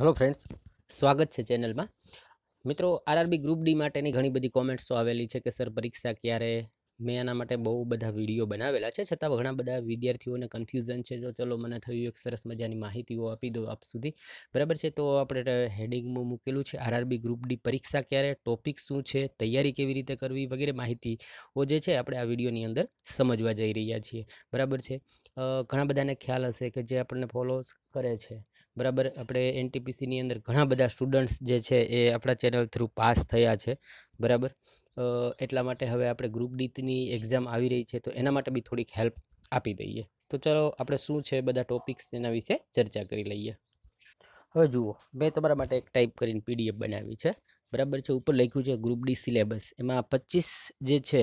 hello friends સ્વાગત છે ચેનલમાં મિત્રો આરઆરબી ગ્રુપ ડી માટેની ઘણી બધી કોમેન્ટ્સો આવેલી છે કે સર પરીક્ષા ક્યારે મેં આના માટે બહુ બધા વિડીયો બનાવેલા છે છતાં ઘણા બધા વિદ્યાર્થીઓને કન્ફ્યુઝન છે તો ચલો મને થયું એક સરસ મજાની માહિતીઓ આપી દો આપ સુધી બરાબર છે તો આપણે હેડિંગમાં મૂકેલું છે આરઆરબી ગ્રુપ ડી પરીક્ષા ક્યારે ટોપિક શું છે તૈયારી કેવી રીતે કરવી વગેરે માહિતીઓ જે છે આપણે આ વિડીયોની અંદર સમજવા જઈ રહ્યા છીએ બરાબર છે ઘણા બધાને ખ્યાલ હશે કે જે આપણને ફોલો કરે છે બરાબર આપણે એનટીપીસીની અંદર ઘણા બધા સ્ટુડન્ટ્સ જે છે એ આપણા ચેનલ થ્રુ પાસ થયા છે બરાબર એટલા માટે હવે આપણે ગ્રુપ ડીની એક્ઝામ આવી રહી છે તો એના માટે બી થોડીક હેલ્પ આપી દઈએ તો ચલો આપણે શું છે બધા ટોપિક્સ એના વિશે ચર્ચા કરી લઈએ હવે જુઓ મેં તમારા માટે એક ટાઈપ કરીને પીડીએફ બનાવી છે બરાબર છે ઉપર લખ્યું છે ગ્રુપ ડી સિલેબસ એમાં પચીસ જે છે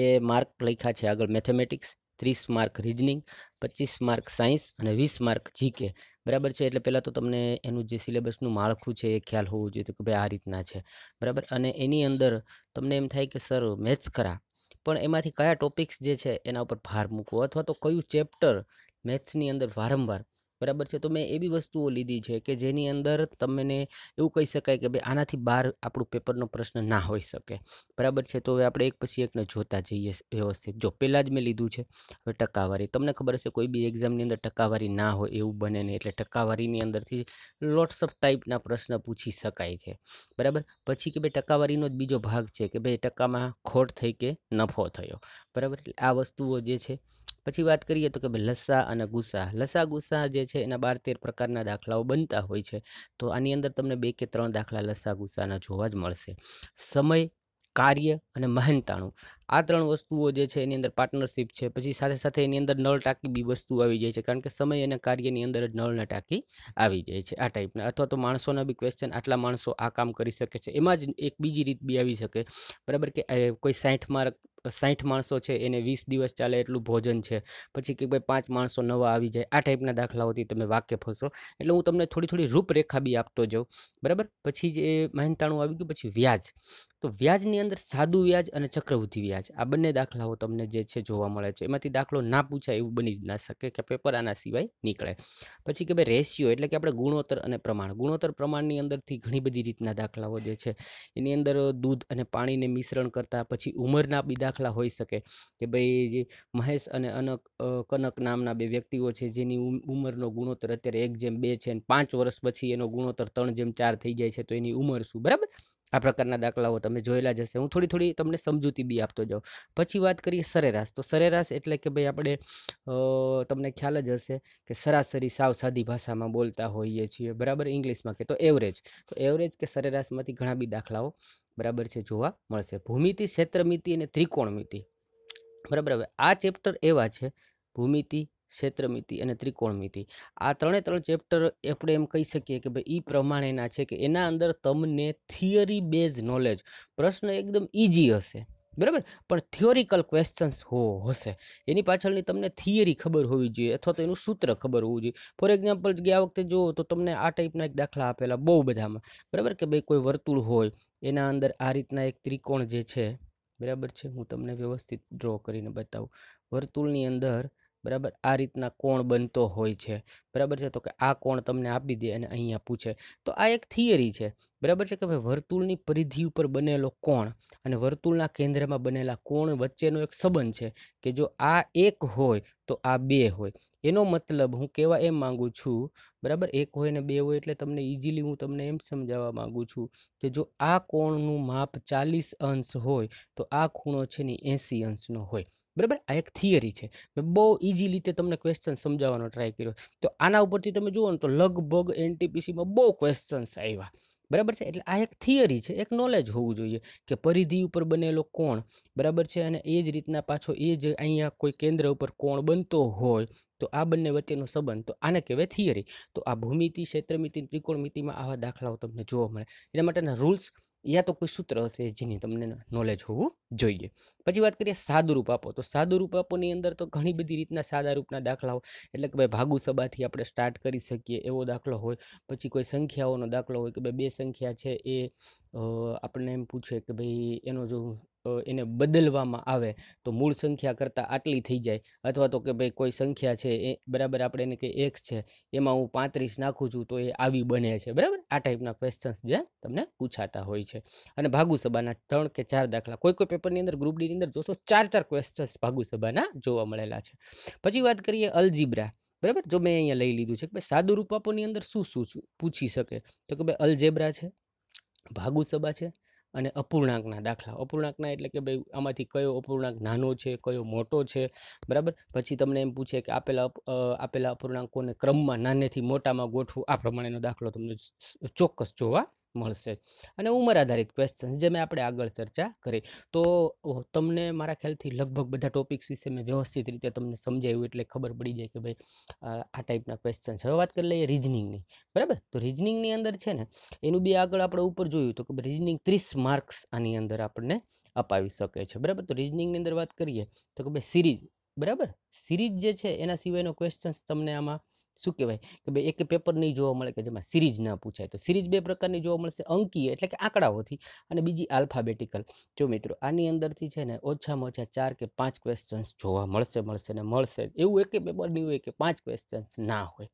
એ માર્ક લખ્યા છે આગળ મેથેમેટિક્સ ત્રીસ માર્ક રિઝનિંગ પચીસ માર્ક સાયન્સ અને વીસ માર્ક જીકે બરાબર છે એટલે પહેલાં તો તમને એનું જે સિલેબસનું માળખું છે એ ખ્યાલ હોવો જોઈએ કે ભાઈ આ રીતના છે બરાબર અને એની અંદર તમને એમ થાય કે સર મેથ્સ કરા પણ એમાંથી કયા ટોપિક્સ જે છે એના ઉપર ભાર મૂકવો અથવા તો કયું ચેપ્ટર મેથ્સની અંદર વારંવાર બરાબર છે તો મેં એવી વસ્તુઓ લીધી છે કે જેની અંદર તમને એવું કહી શકાય કે ભાઈ આનાથી બહાર આપણું પેપરનો પ્રશ્ન ના હોઈ શકે બરાબર છે તો હવે આપણે એક પછી એકને જોતા જઈએ વ્યવસ્થિત જો પહેલાં જ મેં લીધું છે હવે ટકાવારી તમને ખબર છે કોઈ બી એક્ઝામની અંદર ટકાવારી ના હોય એવું બને નહીં એટલે ટકાવારીની અંદરથી લોટ્સ ઓફ ટાઈપના પ્રશ્ન પૂછી શકાય છે બરાબર પછી કે ભાઈ ટકાવારીનો જ બીજો ભાગ છે કે ભાઈ ટકામાં ખોટ થઈ કે નફો થયો બરાબર આ વસ્તુઓ જે છે પછી વાત કરીએ તો કે ભાઈ લસા અને ગુસ્સા લસા ગુસ્સા જે છે એના બાર તેર પ્રકારના દાખલાઓ બનતા હોય છે તો આની અંદર તમને બે કે ત્રણ દાખલા લસા ગુસાના જોવા જ મળશે સમય કાર્ય અને મહેનતાણું આ ત્રણ વસ્તુઓ જે છે એની અંદર પાર્ટનરશિપ છે પછી સાથે સાથે એની અંદર નળ ટાંકી બી વસ્તુ આવી જાય છે કારણ કે સમય અને કાર્યની અંદર જ નળને ટાંકી આવી જાય છે આ ટાઈપના અથવા તો માણસોના બી ક્વેશ્ચન આટલા માણસો આ કામ કરી શકે છે એમાં જ એક બીજી રીત બી આવી શકે બરાબર કે કોઈ સાઠ માર્ક સાઠ માણસો છે એને વીસ દિવસ ચાલે એટલું ભોજન છે પછી કે ભાઈ પાંચ માણસો નવા આવી જાય આ ટાઈપના દાખલાઓથી તમે વાકેફ હશો એટલે હું તમને થોડી થોડી રૂપરેખા બી આપતો જાઉં બરાબર પછી જે મહેનતાણું આવી ગયું પછી વ્યાજ તો વ્યાજની અંદર સાદું વ્યાજ અને ચક્રવૃદ્ધિ વ્યાજ રહ્યા છે આ બંને દાખલાઓ તમને જે છે જોવા મળે છે એમાંથી દાખલો ના પૂછાય એવું બની જ ના શકે કે પેપર આના સિવાય નીકળે પછી કે ભાઈ રેશિયો એટલે કે આપણે ગુણોત્તર અને પ્રમાણ ગુણોત્તર પ્રમાણની અંદરથી ઘણી બધી રીતના દાખલાઓ જે છે એની અંદર દૂધ અને પાણીને મિશ્રણ કરતાં પછી ઉંમરના બી દાખલા હોઈ શકે કે ભાઈ જે મહેશ અને અનક કનક નામના બે વ્યક્તિઓ છે જેની ઉંમરનો ગુણોત્તર અત્યારે એક જેમ બે છે અને પાંચ વર્ષ પછી એનો ગુણોત્તર ત્રણ જેમ ચાર થઈ જાય છે તો એની ઉંમર શું બરાબર આ પ્રકારના દાખલાઓ તમે જોયેલા જ હશે હું થોડી થોડી તમને સમજૂતી બી આપતો જાઉં પછી વાત કરીએ સરેરાશ તો સરેરાશ એટલે કે ભાઈ આપણે તમને ખ્યાલ જ હશે કે સરાસરી સાવ સાદી ભાષામાં બોલતા હોઈએ છીએ બરાબર ઇંગ્લિશમાં કે તો એવરેજ તો એવરેજ કે સરેરાશમાંથી ઘણા બી દાખલાઓ બરાબર છે જોવા મળશે ભૂમિતિ ક્ષેત્રમિતિ અને ત્રિકોણમિતિ બરાબર હવે આ ચેપ્ટર એવા છે ભૂમિતિ ક્ષેત્રમિતિ અને ત્રિકોણમિતિ આ ત્રણે ત્રણ ચેપ્ટર આપણે એમ કહી શકીએ કે ભાઈ એ પ્રમાણેના છે કે એના અંદર તમને થિયરી બેઝ નોલેજ પ્રશ્ન એકદમ ઇઝી હશે બરાબર પણ થિયોરિકલ ક્વેશ્ચન્સ હો હશે એની પાછળની તમને થિયરી ખબર હોવી જોઈએ અથવા તો એનું સૂત્ર ખબર હોવું જોઈએ ફોર એક્ઝામ્પલ ગયા વખતે જુઓ તો તમને આ ટાઈપના એક દાખલા આપેલા બહુ બધામાં બરાબર કે ભાઈ કોઈ વર્તુળ હોય એના અંદર આ રીતના એક ત્રિકોણ જે છે બરાબર છે હું તમને વ્યવસ્થિત ડ્રો કરીને બતાવું વર્તુળની અંદર બરાબર આ રીતના કોણ બનતો હોય છે બરાબર છે તો કે આ કોણ તમને આપી દે અને અહીંયા પૂછે તો આ એક થિયરી છે બરાબર છે કે ભાઈ વર્તુળની પરિધિ ઉપર બનેલો કોણ અને વર્તુળના કેન્દ્રમાં બનેલા કોણ વચ્ચેનો એક સંબંધ છે કે જો આ એક હોય તો આ બે હોય એનો મતલબ હું કહેવા એમ માગું છું બરાબર એક હોય ને બે હોય એટલે તમને ઇઝીલી હું તમને એમ સમજાવવા માગું છું કે જો આ કોણનું માપ ચાલીસ અંશ હોય તો આ ખૂણો છે ને એંસી અંશનો હોય બરાબર આ એક થિયરી છે મેં બહુ ઇઝી રીતે તમને ક્વેશ્ચન સમજાવવાનો ટ્રાય કર્યો તો આના ઉપરથી તમે જુઓ ને તો લગભગ એનટીપીસીમાં બહુ ક્વેશ્ચન્સ આવ્યા બરાબર છે એટલે આ એક થિયરી છે એક નોલેજ હોવું જોઈએ કે પરિધિ ઉપર બનેલો કોણ બરાબર છે અને એ જ રીતના પાછો એ જ અહીંયા કોઈ કેન્દ્ર ઉપર કોણ બનતો હોય તો આ બંને વચ્ચેનો સંબંધ તો આને કહેવાય થિયરી તો આ ભૂમિતિ ક્ષેત્રમિતિ ત્રિકોણમિતિમાં આવા દાખલાઓ તમને જોવા મળે એના માટેના રૂલ્સ યા તો કોઈ સૂત્ર હશે જેની તમને નોલેજ હોવું જોઈએ પછી વાત કરીએ સાદુરૂપ આપો તો સાદુરૂપ આપોની અંદર તો ઘણી બધી રીતના સાદા રૂપના દાખલાઓ એટલે કે ભાઈ ભાગુ સબાથી આપણે સ્ટાર્ટ કરી શકીએ એવો દાખલો હોય પછી કોઈ સંખ્યાઓનો દાખલો હોય કે ભાઈ બે સંખ્યા છે એ આપણને એમ પૂછે કે ભાઈ એનો જો એને બદલવામાં આવે તો મૂળ સંખ્યા કરતાં આટલી થઈ જાય અથવા તો કે ભાઈ કોઈ સંખ્યા છે એ બરાબર આપણે એને કે એક્સ છે એમાં હું પાંત્રીસ નાખું છું તો એ આવી બને છે બરાબર આ ટાઈપના ક્વેશ્ચન્સ જે તમને પૂછાતા હોય છે અને ભાગુસભાના ત્રણ કે ચાર દાખલા કોઈ કોઈ પેપરની અંદર ગ્રુપ ડીની અંદર જોશો ચાર ચાર ક્વેશ્ચન્સ ભાગુસભાના જોવા મળેલા છે પછી વાત કરીએ અલજીબ્રા બરાબર જો મેં અહીંયા લઈ લીધું છે કે ભાઈ સાદુરૂપ આપોની અંદર શું શું પૂછી શકે તો કે ભાઈ અલજેબ્રા છે ભાગુસભા છે અને અપૂર્ણાંકના દાખલા અપૂર્ણાંકના એટલે કે ભાઈ આમાંથી કયો અપૂર્ણાંક નાનો છે કયો મોટો છે બરાબર પછી તમને એમ પૂછે કે આપેલા આપેલા અપૂર્ણાંકોને ક્રમમાં નાનેથી મોટામાં ગોઠવું આ પ્રમાણેનો દાખલો તમને ચોક્કસ જોવા મળશે અને ઉંમર આધારિત ક્વેશ્ચન્સ જે મેં આપણે આગળ ચર્ચા કરી તો તમને મારા ખ્યાલથી લગભગ બધા ટોપિક્સ વિશે મેં વ્યવસ્થિત રીતે તમને સમજાવ્યું એટલે ખબર પડી જાય કે ભાઈ આ ટાઈપના ક્વેશ્ચન્સ હવે વાત કરી લઈએ રિઝનિંગની બરાબર તો રિઝનિંગની અંદર છે ને એનું બી આગળ આપણે ઉપર જોયું તો કે રિઝનિંગ ત્રીસ માર્ક્સ આની અંદર આપણને અપાવી શકે છે બરાબર તો રિઝનિંગની અંદર વાત કરીએ તો કે ભાઈ સિરીઝ બરાબર સિરીઝ જે છે એના સિવાયનો ક્વેશ્ચન્સ તમને આમાં શું કહેવાય કે ભાઈ એક પેપર નહીં જોવા મળે કે જેમાં સિરીઝ ના પૂછાય તો સિરીઝ બે પ્રકારની જોવા મળશે અંકીય એટલે કે આંકડાઓથી અને બીજી આલ્ફાબેટિકલ જો મિત્રો આની અંદરથી છે ને ઓછામાં ઓછા ચાર કે પાંચ ક્વેશ્ચન્સ જોવા મળશે મળશે ને મળશે એવું એક પેપર નહીં હોય કે પાંચ ક્વેશ્ચન્સ ના હોય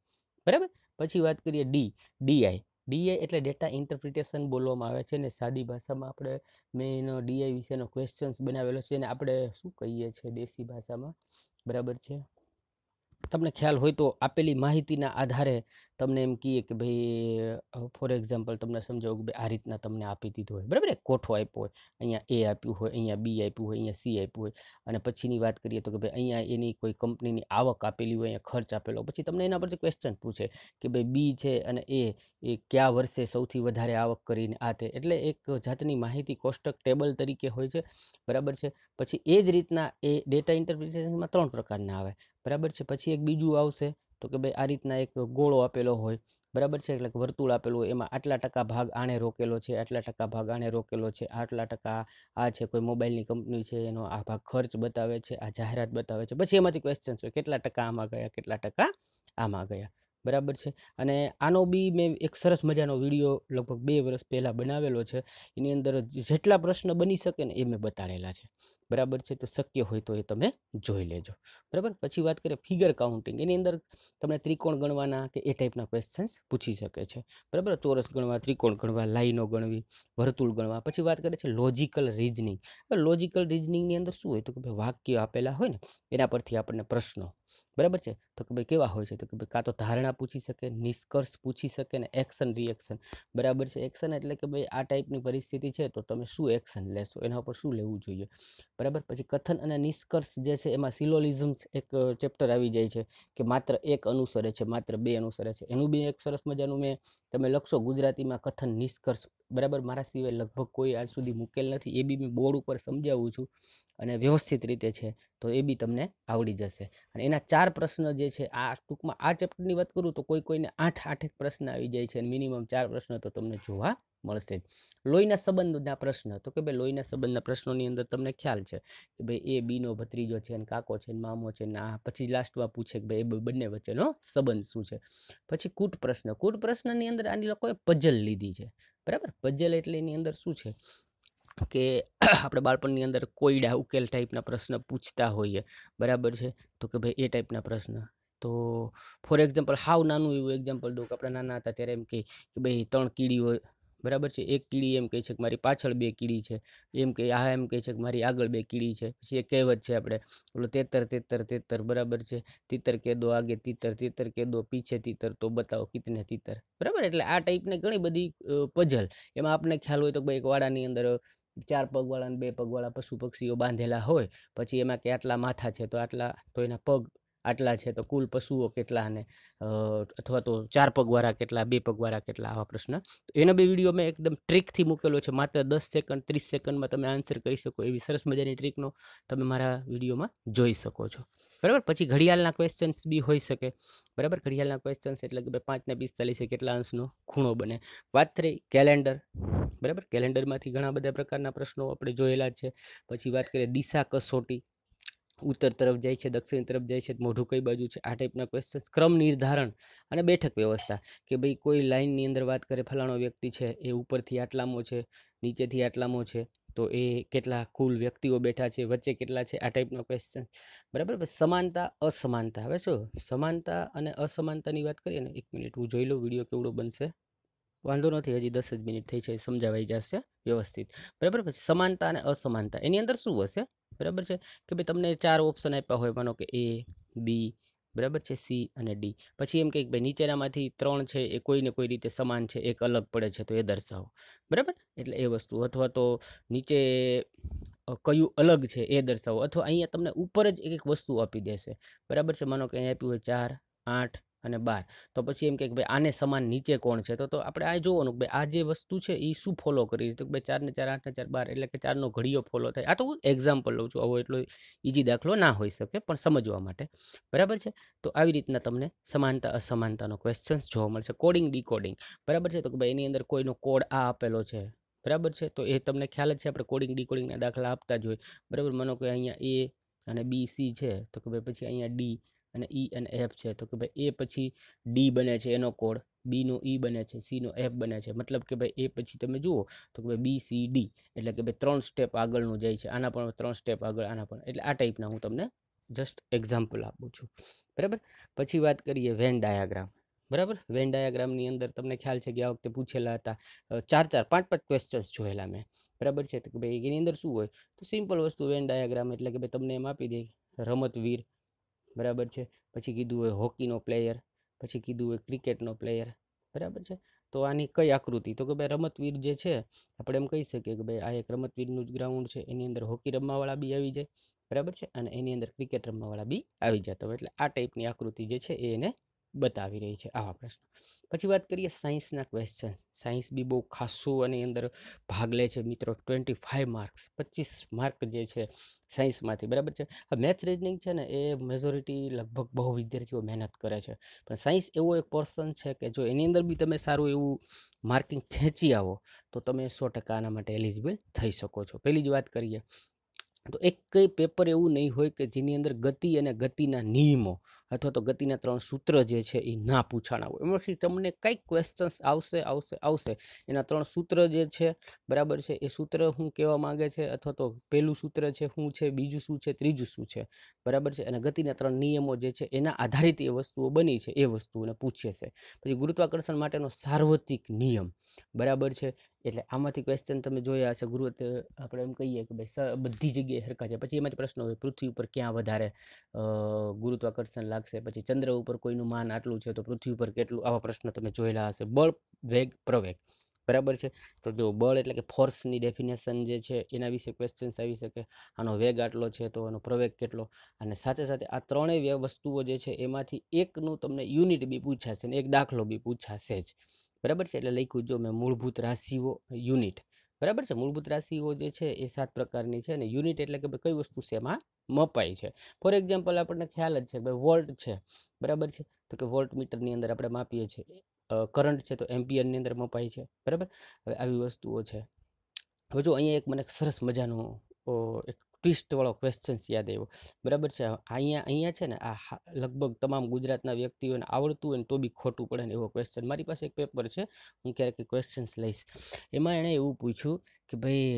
બરાબર પછી વાત કરીએ ડી ડીઆઈ ડીઆઈ એટલે ડેટા ઇન્ટરપ્રિટેશન બોલવામાં આવે છે ને સાદી ભાષામાં આપણે મેં એનો ડીઆઈ વિશેનો ક્વેશ્ચન્સ બનાવેલો છે અને આપણે શું કહીએ છીએ દેશી ભાષામાં બરાબર છે તમને ખ્યાલ હોય તો આપેલી માહિતીના આધારે તમને એમ કહીએ કે ભાઈ ફોર એક્ઝામ્પલ તમને સમજાવું કે ભાઈ આ રીતના તમને આપી દીધું હોય બરાબર કોઠો આપ્યો હોય અહીંયા એ આપ્યું હોય અહીંયા બી આપ્યું હોય અહીંયા સી આપ્યું હોય અને પછીની વાત કરીએ તો કે ભાઈ અહીંયા એની કોઈ કંપનીની આવક આપેલી હોય અહીંયા ખર્ચ આપેલો પછી તમને એના પરથી ક્વેશ્ચન પૂછે કે ભાઈ બી છે અને એ એ કયા વર્ષે સૌથી વધારે આવક કરીને આ તે એટલે એક જાતની માહિતી કોષ્ટક ટેબલ તરીકે હોય છે બરાબર છે પછી એ જ રીતના એ ડેટા ઇન્ટરપ્રિટેશનમાં ત્રણ પ્રકારના આવે બરાબર છે પછી એક બીજું આવશે તો કે ભાઈ આ રીતના એક ગોળો આપેલો હોય બરાબર છે એટલે વર્તુળ આપેલું હોય એમાં આટલા ટકા ભાગ આણે રોકેલો છે આટલા ટકા ભાગ આણે રોકેલો છે આટલા ટકા આ છે કોઈ મોબાઈલની કંપની છે એનો આ ભાગ ખર્ચ બતાવે છે આ જાહેરાત બતાવે છે પછી એમાંથી ક્વેશ્ચન હોય કેટલા ટકા આમાં ગયા કેટલા ટકા આમાં ગયા બરાબર છે અને આનો બી મેં એક સરસ મજાનો વિડીયો લગભગ બે વર્ષ પહેલાં બનાવેલો છે એની અંદર જેટલા પ્રશ્ન બની શકે ને એ મેં બતાડેલા છે બરાબર છે તો શક્ય હોય તો એ તમે જોઈ લેજો બરાબર પછી વાત કરીએ ફિગર કાઉન્ટિંગ એની અંદર તમને ત્રિકોણ ગણવાના કે એ ટાઈપના ક્વેશ્ચન્સ પૂછી શકે છે બરાબર ચોરસ ગણવા ત્રિકોણ ગણવા લાઈનો ગણવી વર્તુળ ગણવા પછી વાત કરે છે લોજિકલ રીઝનિંગ લોજિકલ રીઝનિંગની અંદર શું હોય તો કે ભાઈ વાક્ય આપેલા હોય ને એના પરથી આપણને પ્રશ્નો બરાબર છે તો કે ભાઈ કેવા હોય છે તો કે ભાઈ કાં તો ધારણા પૂછી શકે નિષ્કર્ષ પૂછી શકે ને એક્શન રિએક્શન બરાબર છે એક્શન એટલે કે ભાઈ આ ટાઈપની પરિસ્થિતિ છે તો તમે શું એક્શન લેશો એના ઉપર શું લેવું જોઈએ બરાબર પછી કથન અને નિષ્કર્ષ જે છે એમાં સિલોલિઝમ્સ એક ચેપ્ટર આવી જાય છે કે માત્ર એક અનુસરે છે માત્ર બે અનુસરે છે એનું બી એક સરસ મજાનું મેં તમે લખશો ગુજરાતીમાં કથન નિષ્કર્ષ બરાબર મારા સિવાય લગભગ કોઈ આજ સુધી મૂકેલ નથી એ બી મેં બોર્ડ ઉપર સમજાવું છું અને વ્યવસ્થિત રીતે છે તો એ બી તમને આવડી જશે અને એના ચાર પ્રશ્ન જે છે આ ટૂંકમાં આ ચેપ્ટરની વાત કરું તો કોઈ કોઈને આઠ આઠેક પ્રશ્ન આવી જાય છે અને મિનિમમ ચાર પ્રશ્ન તો તમને જોવા મળશે લોહીના સંબંધના પ્રશ્ન તો કે ભાઈ લોહીના સંબંધના પ્રશ્નોની અંદર તમને ખ્યાલ છે કે ભાઈ એ બીનો ભત્રીજો છે અને કાકો છે ને મામો છે ને આ પછી લાસ્ટમાં પૂછે કે ભાઈ એ બંને વચ્ચેનો સંબંધ શું છે પછી કૂટ પ્રશ્ન કૂટ પ્રશ્નની અંદર આની લોકોએ પજલ લીધી છે બરાબર પજલ એટલે એની અંદર શું છે કે આપણે બાળપણની અંદર કોયડા ઉકેલ ટાઈપના પ્રશ્ન પૂછતા હોઈએ બરાબર છે તો કે ભાઈ એ ટાઈપના પ્રશ્ન તો ફોર એક્ઝામ્પલ હાવ નાનું એવું એક્ઝામ્પલ દઉં કે આપણે નાના હતા ત્યારે એમ કે ભાઈ ત્રણ કીડીઓ બરાબર છે એક કીડી એમ કહે છે કે મારી પાછળ બે કીડી છે એમ કે આ એમ કહે છે કે મારી આગળ બે કીડી છે પછી એક કહેવત છે આપણે ઓલો તેતર તેતર તેતર બરાબર છે તીતર કે દો આગે તીતર તીતર કે દો પીછે તીતર તો બતાવો કિતને તીતર બરાબર એટલે આ ટાઈપની ઘણી બધી પઝલ એમાં આપણને ખ્યાલ હોય તો ભાઈ એક વાડાની અંદર ચાર પગવાળા અને બે પગવાળા પશુ પક્ષીઓ બાંધેલા હોય પછી એમાં કે આટલા માથા છે તો આટલા તો એના પગ આટલા છે તો કુલ પશુઓ કેટલા અને અથવા તો ચાર પગવાળા કેટલા બે પગવાળા કેટલા આવા પ્રશ્ન તો એનો બે વિડીયો મેં એકદમ ટ્રીકથી મૂકેલો છે માત્ર દસ સેકન્ડ ત્રીસ સેકન્ડમાં તમે આન્સર કરી શકો એવી સરસ મજાની ટ્રીકનો તમે મારા વિડીયોમાં જોઈ શકો છો બરાબર પછી ઘડિયાળના ક્વેશ્ચન્સ બી હોઈ શકે બરાબર ઘડિયાળના ક્વેશ્ચન્સ એટલે કે ભાઈ પાંચને પિસ્તાલીસે કેટલા અંશનો ખૂણો બને વાત થઈ કેલેન્ડર બરાબર કેલેન્ડરમાંથી ઘણા બધા પ્રકારના પ્રશ્નો આપણે જોયેલા છે પછી વાત કરીએ દિશા કસોટી ઉત્તર તરફ જાય છે દક્ષિણ તરફ જાય છે મોઢું કઈ બાજુ છે આ ટાઈપના ક્વેશ્ચન ક્રમ નિર્ધારણ અને બેઠક વ્યવસ્થા કે ભાઈ કોઈ લાઇનની અંદર વાત કરે ફલાણો વ્યક્તિ છે એ ઉપરથી આટલામો છે નીચેથી આટલામો છે તો એ કેટલા કુલ વ્યક્તિઓ બેઠા છે વચ્ચે કેટલા છે આ ટાઈપનો ક્વેશ્ચન બરાબર સમાનતા અસમાનતા હવે શું સમાનતા અને અસમાનતાની વાત કરીએ ને એક મિનિટ હું જોઈ લઉં વિડીયો કેવડો બનશે વાંધો નથી હજી દસ જ મિનિટ થઈ છે સમજાવાઈ જશે વ્યવસ્થિત બરાબર સમાનતા અને અસમાનતા એની અંદર શું હશે બરાબર છે કે ભાઈ તમને ચાર ઓપ્શન આપ્યા હોય માનો કે એ બી બરાબર છે સી અને ડી પછી એમ કે ભાઈ નીચેનામાંથી ત્રણ છે એ કોઈને કોઈ રીતે સમાન છે એક અલગ પડે છે તો એ દર્શાવો બરાબર એટલે એ વસ્તુ અથવા તો નીચે કયું અલગ છે એ દર્શાવો અથવા અહીંયા તમને ઉપર જ એક એક વસ્તુ આપી દેશે બરાબર છે માનો કે અહીંયા આપ્યું હોય ચાર આઠ અને બાર તો પછી એમ કે ભાઈ આને સમાન નીચે કોણ છે તો તો આપણે આ જોવાનું કે ભાઈ આ જે વસ્તુ છે એ શું ફોલો કરી તો ભાઈ ચારને ચાર આઠને ચાર બાર એટલે કે ચારનો ઘડીયો ફોલો થાય આ તો હું એક્ઝામ્પલ લઉં છું આવો એટલો ઇઝી દાખલો ના હોઈ શકે પણ સમજવા માટે બરાબર છે તો આવી રીતના તમને સમાનતા અસમાનતાનો ક્વેશ્ચન્સ જોવા મળશે કોડિંગ ડીકોડિંગ બરાબર છે તો કે ભાઈ એની અંદર કોઈનો કોડ આ આપેલો છે બરાબર છે તો એ તમને ખ્યાલ જ છે આપણે કોડિંગ ડીકોડિંગના દાખલા આપતા જ હોય બરાબર માનો કે અહીંયા એ અને બી સી છે તો કે ભાઈ પછી અહીંયા ડી ના e n f છે તો કે ભાઈ a પછી d બને છે એનો કોડ b નો e બને છે c નો f બને છે મતલબ કે ભાઈ a પછી તમે જુઓ તો કે ભાઈ b c d એટલે કે ભાઈ ત્રણ સ્ટેપ આગળ નું જાય છે આના પર ત્રણ સ્ટેપ આગળ આના પર એટલે આ ટાઈપનું હું તમને જસ્ટ એક્ઝામ્પલ આપું છું બરાબર પછી વાત કરીએ વેન ડાયાગ્રામ બરાબર વેન ડાયાગ્રામ ની અંદર તમને ખ્યાલ છે કે ઘણા વખતે પૂછેલા હતા ચાર ચાર પાંચ પાંચ ક્વેશ્ચનસ જોયેલા મે બરાબર છે તો કે ભાઈ એની અંદર શું હોય તો સિમ્પલ વસ્તુ વેન ડાયાગ્રામ એટલે કે ભાઈ તમને એમ આપી દીધું રમતવીર બરાબર છે પછી કીધું હોય હોકીનો પ્લેયર પછી કીધું હોય ક્રિકેટનો પ્લેયર બરાબર છે તો આની કઈ આકૃતિ તો કે ભાઈ રમતવીર જે છે આપણે એમ કહી શકીએ કે ભાઈ આ એક રમતવીરનું જ ગ્રાઉન્ડ છે એની અંદર હોકી રમવાવાળા બી આવી જાય બરાબર છે અને એની અંદર ક્રિકેટ રમવાવાળા બી આવી જતા હોય એટલે આ ટાઈપની આકૃતિ જે છે એ એને બતાવી રહી છે આવા પ્રશ્ન પછી વાત કરીએ સાયન્સના ક્વેશ્ચન સાયન્સ બી બહુ ખાસું અને અંદર ભાગ લે છે મિત્રો ટ્વેન્ટી ફાઇવ માર્ક્સ પચીસ માર્ક જે છે સાયન્સમાંથી બરાબર છે આ મેથ્સ રીઝનિંગ છે ને એ મેજોરિટી લગભગ બહુ વિદ્યાર્થીઓ મહેનત કરે છે પણ સાયન્સ એવો એક પોર્સન છે કે જો એની અંદર બી તમે સારું એવું માર્કિંગ ખેંચી આવો તો તમે સો ટકા આના માટે એલિજિબલ થઈ શકો છો પહેલી જ વાત કરીએ તો એક કંઈ પેપર એવું નહીં હોય કે જેની અંદર ગતિ અને ગતિના નિયમો અથવા તો ગતિના ત્રણ સૂત્ર જે છે એ ના પૂછાણા હોય એમાંથી તમને કંઈક ક્વેશ્ચન્સ આવશે આવશે આવશે એના ત્રણ સૂત્ર જે છે બરાબર છે એ સૂત્ર હું કહેવા માગે છે અથવા તો પહેલું સૂત્ર છે શું છે બીજું શું છે ત્રીજું શું છે બરાબર છે અને ગતિના ત્રણ નિયમો જે છે એના આધારિત એ વસ્તુઓ બની છે એ વસ્તુઓને પૂછે છે પછી ગુરુત્વાકર્ષણ માટેનો સાર્વત્રિક નિયમ બરાબર છે એટલે આમાંથી ક્વેશ્ચન તમે જોયા હશે ગુરુ આપણે એમ કહીએ કે ભાઈ બધી જગ્યાએ સરખા છે પછી એમાંથી પ્રશ્ન હોય પૃથ્વી ઉપર ક્યાં વધારે ગુરુત્વાકર્ષણ લાગશે પછી ચંદ્ર ઉપર કોઈનું માન આટલું છે તો પૃથ્વી ઉપર કેટલું આવા પ્રશ્ન તમે જોયેલા હશે બળ વેગ પ્રવેગ બરાબર છે તો જો બળ એટલે કે ફોર્સની ડેફિનેશન જે છે એના વિશે ક્વેશ્ચન્સ આવી શકે આનો વેગ આટલો છે તો આનો પ્રવેગ કેટલો અને સાથે સાથે આ ત્રણેય વસ્તુઓ જે છે એમાંથી એકનું તમને યુનિટ બી પૂછાશે ને એક દાખલો બી પૂછાશે જ બરાબર છે એટલે લખ્યું જો મેં મૂળભૂત રાશિઓ યુનિટ બરાબર છે મૂળભૂત રાશિઓ જે છે એ સાત પ્રકારની છે અને યુનિટ એટલે કે કઈ વસ્તુ છે એમાં મપાય છે ફોર એક્ઝામ્પલ આપણને ખ્યાલ જ છે ભાઈ વોલ્ટ છે બરાબર છે તો કે વોલ્ટ મીટરની અંદર આપણે માપીએ છીએ કરંટ છે તો એમ્પિયરની અંદર મપાય છે બરાબર હવે આવી વસ્તુઓ છે હવે જો અહીંયા એક મને સરસ મજાનું એક ટ્વિસ્ટવાળો ક્વેશ્ચન્સ યાદ આવ્યો બરાબર છે અહીંયા અહીંયા છે ને આ લગભગ તમામ ગુજરાતના વ્યક્તિઓને આવડતું હોય ને તો બી ખોટું પડે ને એવો ક્વેશ્ચન મારી પાસે એક પેપર છે હું ક્યારેક ક્વેશ્ચન્સ લઈશ એમાં એણે એવું પૂછ્યું કે ભાઈ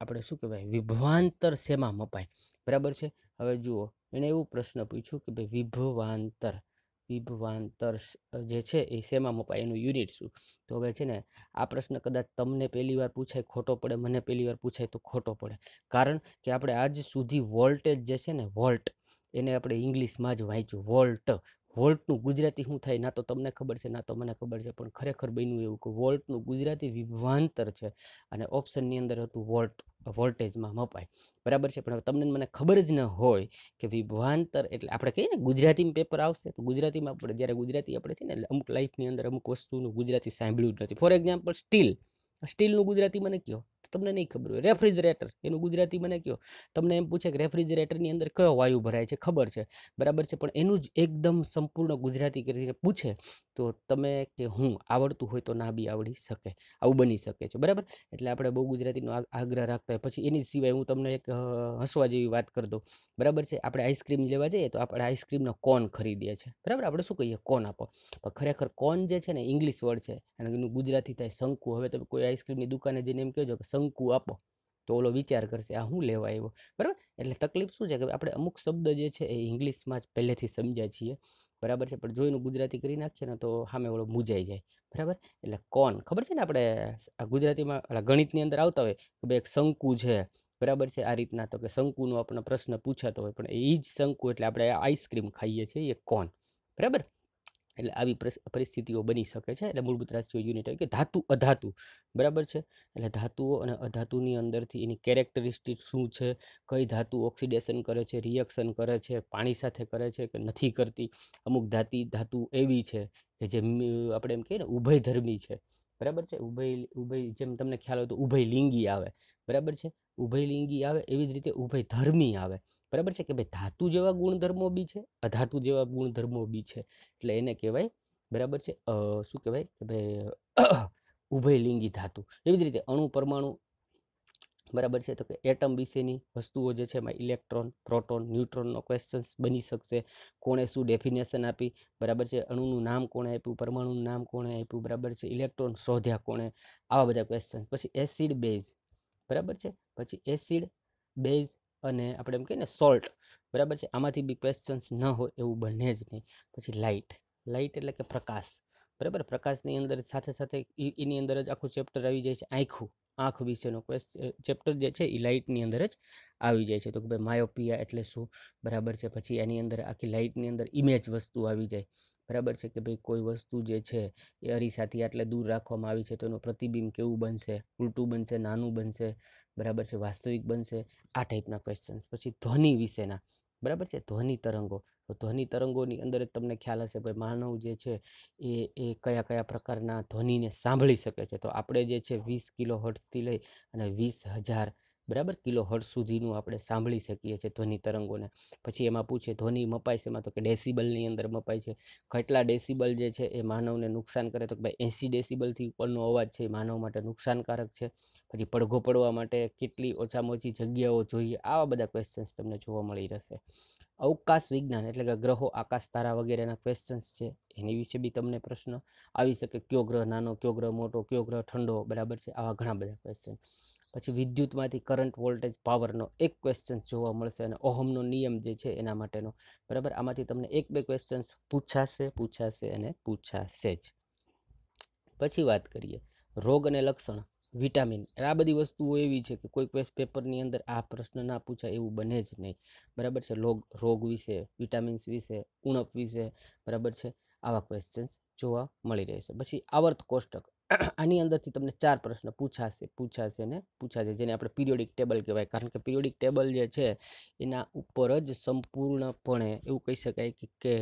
આપણે શું કહેવાય વિભવાંતર શેમાં મપાય બરાબર છે હવે જુઓ એણે એવું પ્રશ્ન પૂછ્યું કે ભાઈ વિભવાંતર વિભવાંતર જે છે એ શેમાં મપાય એનું યુનિટ શું તો હવે છે ને આ પ્રશ્ન કદાચ તમને પહેલી વાર પૂછાય ખોટો પડે મને પહેલી વાર પૂછાય તો ખોટો પડે કારણ કે આપણે આજ સુધી વોલ્ટેજ જે છે ને વોલ્ટ એને આપણે ઇંગ્લિશમાં જ વાંચ્યું વોલ્ટ વોલ્ટનું ગુજરાતી શું થાય ના તો તમને ખબર છે ના તો મને ખબર છે પણ ખરેખર બન્યું એવું કે વોલ્ટનું ગુજરાતી વિભાંતર છે અને ઓપ્શનની અંદર હતું વોલ્ટ વોલ્ટેજમાં મપાય બરાબર છે પણ તમને મને ખબર જ ન હોય કે વિભાંતર એટલે આપણે કહીએ ને ગુજરાતીમાં પેપર આવશે તો ગુજરાતીમાં આપણે જ્યારે ગુજરાતી આપણે છે ને અમુક લાઈફની અંદર અમુક વસ્તુનું ગુજરાતી સાંભળ્યું જ નથી ફોર એક્ઝામ્પલ સ્ટીલ સ્ટીલનું ગુજરાતી મને કહો તમને નહીં ખબર હોય રેફ્રિજરેટર એનું ગુજરાતી મને કહો તમને એમ પૂછે કે રેફ્રિજરેટરની અંદર કયો વાયુ ભરાય છે ખબર છે બરાબર છે પણ એનું જ એકદમ સંપૂર્ણ ગુજરાતી કરીને પૂછે તો તમે કે હું આવડતું હોય તો ના બી આવડી શકે આવું બની શકે છે બરાબર એટલે આપણે બહુ ગુજરાતીનો આગ્રહ રાખતા હોય પછી એની સિવાય હું તમને એક હસવા જેવી વાત કરી દઉં બરાબર છે આપણે આઈસ્ક્રીમ લેવા જઈએ તો આપણે આઈસ્ક્રીમનો કોન ખરીદીએ છીએ બરાબર આપણે શું કહીએ કોન આપો પણ ખરેખર કોન જે છે ને ઇંગ્લિશ વર્ડ છે અને એનું ગુજરાતી થાય શંકુ હવે તમે કોઈ આઈસ્ક્રીમની દુકાને જઈને એમ કહેજો કે શંકુ આપો તો ઓલો વિચાર કરશે આ હું લેવા આવ્યો બરાબર એટલે તકલીફ શું છે કે આપણે અમુક શબ્દ જે છે એ ઇંગ્લિશમાં જ પહેલેથી સમજ્યા છીએ બરાબર છે પણ જોઈને ગુજરાતી કરી નાખીએ ને તો સામે ઓળો મૂજાઈ જાય બરાબર એટલે કોન ખબર છે ને આપણે આ ગુજરાતીમાં એટલે ગણિતની અંદર આવતા હોય કે ભાઈ એક શંકુ છે બરાબર છે આ રીતના તો કે શંકુનો આપણને પ્રશ્ન પૂછાતો હોય પણ એ જ શંકુ એટલે આપણે આઈસ્ક્રીમ ખાઈએ છીએ એ કોન બરાબર એટલે આવી પરિસ્થિતિઓ બની શકે છે એટલે મૂળભૂત રાશિઓ યુનિટ કે ધાતુ અધાતુ બરાબર છે એટલે ધાતુઓ અને અધાતુની અંદરથી એની કેરેક્ટરિસ્ટિક શું છે કઈ ધાતુ ઓક્સિડેશન કરે છે રિએક્શન કરે છે પાણી સાથે કરે છે કે નથી કરતી અમુક ધાતી ધાતુ એવી છે કે જે આપણે એમ કહીએ ને ઉભયધર્મી છે બરાબર છે ઉભય ઉભય જેમ તમને ખ્યાલ હોય તો ઉભય લિંગી આવે બરાબર છે ઉભય લિંગી આવે એવી જ રીતે ઉભય ધર્મી આવે બરાબર છે કે ભાઈ ધાતુ જેવા ગુણધર્મો બી છે અધાતુ જેવા ગુણધર્મો બી છે એટલે એને કહેવાય બરાબર છે શું કહેવાય કે ભાઈ ઉભય લિંગી ધાતુ એવી જ રીતે અણુ પરમાણુ બરાબર છે તો કે એટમ વિશેની વસ્તુઓ જે છે એમાં ઇલેક્ટ્રોન પ્રોટોન ન્યુટ્રોનનો ક્વેશ્ચન્સ બની શકશે કોણે શું ડેફિનેશન આપી બરાબર છે અણુનું નામ કોણે આપ્યું પરમાણુનું નામ કોણે આપ્યું બરાબર છે ઇલેક્ટ્રોન શોધ્યા કોણે આવા બધા ક્વેશ્ચન્સ પછી એસિડ બેઝ બરાબર છે પછી એસિડ બેઝ અને આપણે એમ કહીએ ને સોલ્ટ બરાબર છે આમાંથી બી ક્વેશ્ચન્સ ન હોય એવું બને જ નહીં પછી લાઇટ લાઇટ એટલે કે પ્રકાશ બરાબર પ્રકાશની અંદર સાથે સાથે એની અંદર જ આખું ચેપ્ટર આવી જાય છે આંખું આંખ વિશેનો ક્વેશ્ચન ચેપ્ટર જે છે એ લાઇટની અંદર જ આવી જાય છે તો કે ભાઈ માયોપિયા એટલે શું બરાબર છે પછી એની અંદર આખી લાઇટની અંદર ઇમેજ વસ્તુ આવી જાય બરાબર છે કે ભાઈ કોઈ વસ્તુ જે છે એ અરીસાથી આટલે દૂર રાખવામાં આવી છે તો એનું પ્રતિબિંબ કેવું બનશે ઉલટું બનશે નાનું બનશે બરાબર છે વાસ્તવિક બનશે આ ટાઈપના ક્વેશ્ચન્સ પછી ધ્વનિ વિશેના બરાબર છે ધ્વનિ તરંગો તો ધ્વનિ તરંગોની અંદર જ તમને ખ્યાલ હશે ભાઈ માનવ જે છે એ એ કયા કયા પ્રકારના ધ્વનિને સાંભળી શકે છે તો આપણે જે છે વીસ કિલો હર્ટ્સથી લઈ અને વીસ હજાર બરાબર કિલો હર્ટ સુધીનું આપણે સાંભળી શકીએ છીએ ધ્વનિ તરંગોને પછી એમાં પૂછે ધ્વનિ મપાય છે એમાં તો કે ડેસિબલની અંદર મપાય છે કેટલા ડેસિબલ જે છે એ માનવને નુકસાન કરે તો કે ભાઈ એંસી ડેસિબલથી ઉપરનો અવાજ છે એ માનવ માટે નુકસાનકારક છે પછી પડઘો પડવા માટે કેટલી ઓછામાં ઓછી જગ્યાઓ જોઈએ આવા બધા ક્વેશ્ચન્સ તમને જોવા મળી રહેશે અવકાશ વિજ્ઞાન એટલે કે ગ્રહો આકાશ તારા વગેરેના ક્વેશ્ચન્સ છે એની વિશે બી તમને પ્રશ્ન આવી શકે કયો ગ્રહ નાનો કયો ગ્રહ મોટો કયો ગ્રહ ઠંડો બરાબર છે આવા ઘણા બધા ક્વેશ્ચન પછી વિદ્યુતમાંથી કરંટ વોલ્ટેજ પાવરનો એક ક્વેશ્ચન જોવા મળશે અને ઓહમનો નિયમ જે છે એના માટેનો બરાબર આમાંથી તમને એક બે ક્વેશ્ચન્સ પૂછાશે પૂછાશે અને પૂછાશે જ પછી વાત કરીએ રોગ અને લક્ષણ વિટામિન આ બધી વસ્તુઓ એવી છે કે કોઈ વેસ પેપરની અંદર આ પ્રશ્ન ના પૂછાય એવું બને જ નહીં બરાબર છે રોગ રોગ વિશે વિટામિન્સ વિશે ઉણપ વિશે બરાબર છે આવા ક્વેશ્ચન્સ જોવા મળી રહેશે પછી આવર્ત કોષ્ટક આની અંદરથી તમને ચાર પ્રશ્ન પૂછાશે પૂછાશે ને પૂછાશે જેને આપણે પિરિયોડિક ટેબલ કહેવાય કારણ કે પિરિયોડિક ટેબલ જે છે એના ઉપર જ સંપૂર્ણપણે એવું કહી શકાય કે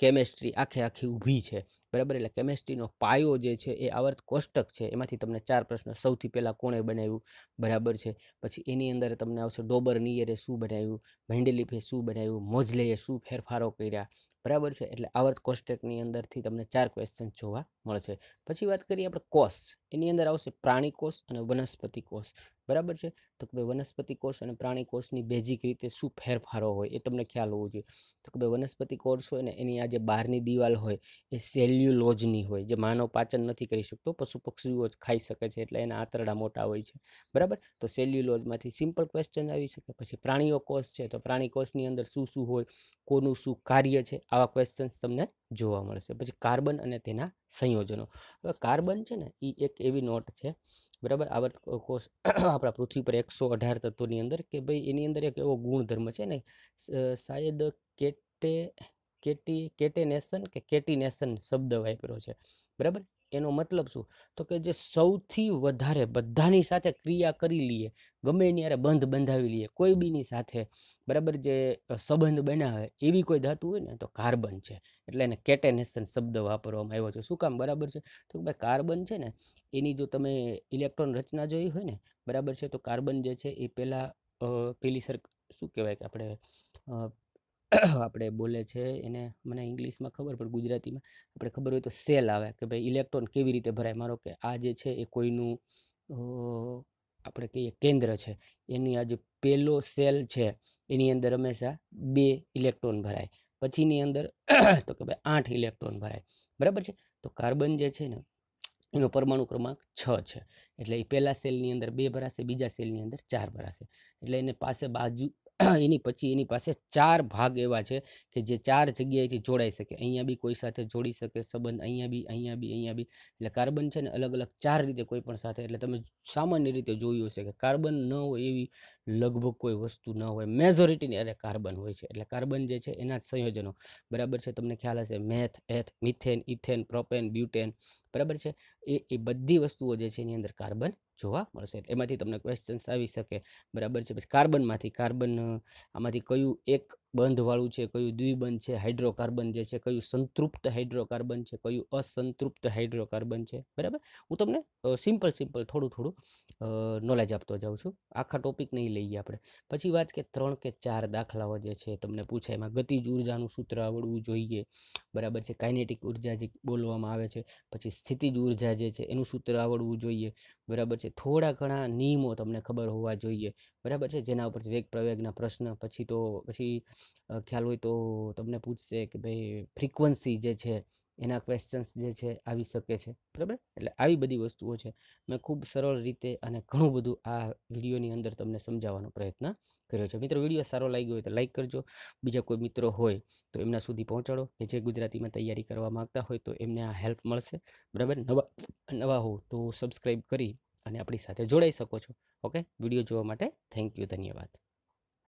કેમેસ્ટ્રી આખે આખી ઊભી છે બરાબર એટલે કેમેસ્ટ્રીનો પાયો જે છે એ આવર્ત કોષ્ટક છે એમાંથી તમને ચાર પ્રશ્નો સૌથી પહેલાં કોણે બનાવ્યું બરાબર છે પછી એની અંદર તમને આવશે ડોબર નિયરે શું બનાવ્યું મેન્ડેલીફે શું બનાવ્યું મોજલેએ શું ફેરફારો કર્યા બરાબર છે એટલે આવર્ત કોષ્ટકની અંદરથી તમને ચાર ક્વેશ્ચન જોવા મળશે પછી વાત કરીએ આપણે કોષ એની અંદર આવશે પ્રાણી કોષ અને વનસ્પતિ કોષ બરાબર છે તો કે ભાઈ વનસ્પતિ કોષ અને પ્રાણી કોષની બેઝિક રીતે શું ફેરફારો હોય એ તમને ખ્યાલ હોવો જોઈએ તો કે ભાઈ વનસ્પતિ કોષ હોય ને એની આ જે બહારની દિવાલ હોય એ સેલ્યુલોજની હોય જે માનવ પાચન નથી કરી શકતો પશુ પક્ષીઓ જ ખાઈ શકે છે એટલે એના આંતરડા મોટા હોય છે બરાબર તો સેલ્યુલોજમાંથી સિમ્પલ ક્વેશ્ચન આવી શકે પછી પ્રાણીઓ કોષ છે તો પ્રાણી કોષની અંદર શું શું હોય કોનું શું કાર્ય છે આવા ક્વેશ્ચન્સ તમને જોવા મળશે પછી કાર્બન અને તેના સંયોજનો હવે કાર્બન છે ને એ એક એવી નોટ છે બરાબર આવર્ત કોષ આપણા પૃથ્વી પર એકસો અઢાર તત્વોની અંદર કે ભાઈ એની અંદર એક એવો ગુણધર્મ છે ને શાયદ કેટે કેટી કેટેનેશન કે કેટીનેશન શબ્દ વાપર્યો છે બરાબર એનો મતલબ શું તો કે જે સૌથી વધારે બધાની સાથે ક્રિયા કરી લઈએ ગમે ત્યારે બંધ બંધાવી લઈએ કોઈ બીની સાથે બરાબર જે સંબંધ બનાવે એવી કોઈ ધાતુ હોય ને તો કાર્બન છે એટલે એને કેટેનેશન શબ્દ વાપરવામાં આવ્યો છે શું કામ બરાબર છે તો ભાઈ કાર્બન છે ને એની જો તમે ઇલેક્ટ્રોન રચના જોઈ હોય ને બરાબર છે તો કાર્બન જે છે એ પહેલાં પેલી સર શું કહેવાય કે આપણે આપણે બોલે છે એને મને ઇંગ્લિશમાં ખબર પણ ગુજરાતીમાં આપણે ખબર હોય તો સેલ આવે કે ભાઈ ઇલેક્ટ્રોન કેવી રીતે ભરાય મારો કે આ જે છે એ કોઈનું આપણે કહીએ કેન્દ્ર છે એની આ જે પહેલો સેલ છે એની અંદર હંમેશા બે ઇલેક્ટ્રોન ભરાય પછીની અંદર તો કે ભાઈ આઠ ઇલેક્ટ્રોન ભરાય બરાબર છે તો કાર્બન જે છે ને એનો પરમાણુ ક્રમાંક છ છે એટલે એ પહેલા સેલની અંદર બે ભરાશે બીજા સેલની અંદર ચાર ભરાશે એટલે એને પાસે બાજુ એની પછી એની પાસે ચાર ભાગ એવા છે કે જે ચાર જગ્યાએથી જોડાઈ શકે અહીંયા બી કોઈ સાથે જોડી શકે સંબંધ અહીંયા બી અહીંયા બી અહીંયા બી એટલે કાર્બન છે ને અલગ અલગ ચાર રીતે કોઈ પણ સાથે એટલે તમે સામાન્ય રીતે જોયું હશે કે કાર્બન ન હોય એવી લગભગ કોઈ વસ્તુ ન હોય મેજોરિટીની અરે કાર્બન હોય છે એટલે કાર્બન જે છે એના જ સંયોજનો બરાબર છે તમને ખ્યાલ હશે meth eth methane ethane propane butane બરાબર છે એ એ બધી વસ્તુઓ જે છે એની અંદર કાર્બન જોવા મળશે એમાંથી તમને ક્વેશ્ચન્સ આવી શકે બરાબર છે પછી કાર્બનમાંથી કાર્બન આમાંથી કયું એક બંધવાળું છે કયું દ્વિબંધ છે હાઇડ્રોકાર્બન જે છે કયું સંતૃપ્ત હાઇડ્રોકાર્બન છે કયું અસંતૃપ્ત હાઇડ્રોકાર્બન છે બરાબર હું તમને સિમ્પલ સિમ્પલ થોડું થોડું નોલેજ આપતો જાઉં છું આખા ટોપિક નહીં લઈએ આપણે પછી વાત કે ત્રણ કે ચાર દાખલાઓ જે છે તમને પૂછાય એમાં ગતિજ ઉર્જાનું સૂત્ર આવડવું જોઈએ બરાબર છે કાઇનેટિક ઉર્જા જે બોલવામાં આવે છે પછી સ્થિતિજ ઉર્જા જે છે એનું સૂત્ર આવડવું જોઈએ બરાબર છે થોડા ઘણા નિયમો તમને ખબર હોવા જોઈએ બરાબર છે જેના ઉપર વેગ પ્રવેગના પ્રશ્ન પછી તો પછી ખ્યાલ હોય તો તમને પૂછશે કે ભાઈ ફ્રીક્વન્સી જે છે એના ક્વેશ્ચન્સ જે છે આવી શકે છે બરાબર એટલે આવી બધી વસ્તુઓ છે મેં ખૂબ સરળ રીતે અને ઘણું બધું આ વિડીયોની અંદર તમને સમજાવવાનો પ્રયત્ન કર્યો છે મિત્રો વિડીયો સારો લાગ્યો હોય તો લાઇક કરજો બીજા કોઈ મિત્રો હોય તો એમના સુધી પહોંચાડો કે જે ગુજરાતીમાં તૈયારી કરવા માગતા હોય તો એમને આ હેલ્પ મળશે બરાબર નવા નવા હો તો સબસ્ક્રાઈબ કરી અને આપણી સાથે જોડાઈ શકો છો ઓકે વિડીયો જોવા માટે થેન્ક યુ ધન્યવાદ